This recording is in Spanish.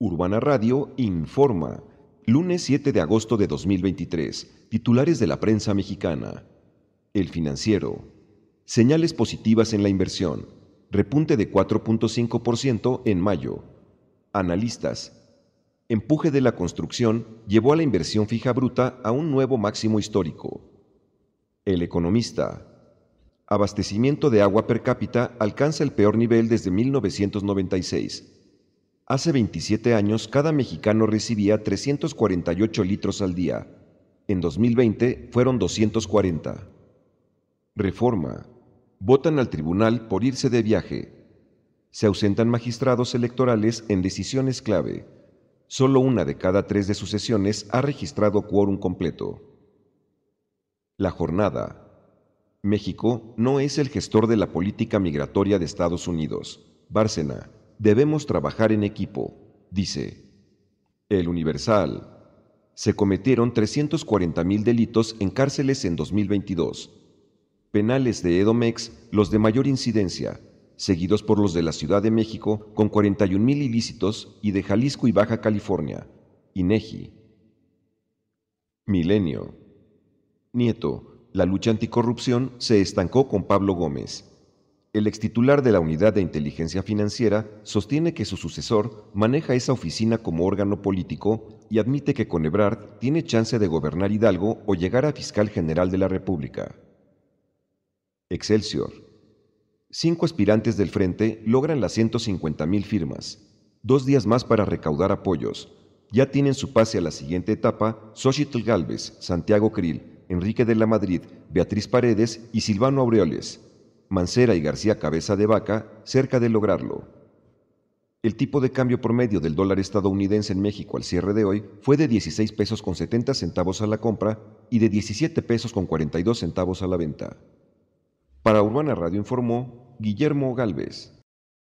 Urbana Radio informa. Lunes 7 de agosto de 2023. Titulares de la prensa mexicana. El financiero. Señales positivas en la inversión. Repunte de 4.5% en mayo. Analistas. Empuje de la construcción llevó a la inversión fija bruta a un nuevo máximo histórico. El economista. Abastecimiento de agua per cápita alcanza el peor nivel desde 1996 Hace 27 años cada mexicano recibía 348 litros al día. En 2020 fueron 240. Reforma. Votan al tribunal por irse de viaje. Se ausentan magistrados electorales en decisiones clave. Solo una de cada tres de sus sesiones ha registrado quórum completo. La jornada. México no es el gestor de la política migratoria de Estados Unidos. Bárcena, debemos trabajar en equipo. Dice, el Universal. Se cometieron 340.000 delitos en cárceles en 2022. Penales de Edomex, los de mayor incidencia, seguidos por los de la Ciudad de México con 41.000 ilícitos y de Jalisco y Baja California. INEGI. Milenio. Nieto, la lucha anticorrupción se estancó con Pablo Gómez. El extitular de la Unidad de Inteligencia Financiera sostiene que su sucesor maneja esa oficina como órgano político y admite que Ebrard tiene chance de gobernar Hidalgo o llegar a fiscal general de la República. Excelsior. Cinco aspirantes del frente logran las 150.000 firmas. Dos días más para recaudar apoyos. Ya tienen su pase a la siguiente etapa Xochitl Galvez, Santiago Krill, Enrique de la Madrid, Beatriz Paredes y Silvano Abreoles. Mancera y García Cabeza de Vaca cerca de lograrlo. El tipo de cambio promedio del dólar estadounidense en México al cierre de hoy fue de 16 pesos con 70 centavos a la compra y de 17 pesos con 42 centavos a la venta. Para Urbana Radio informó Guillermo Galvez.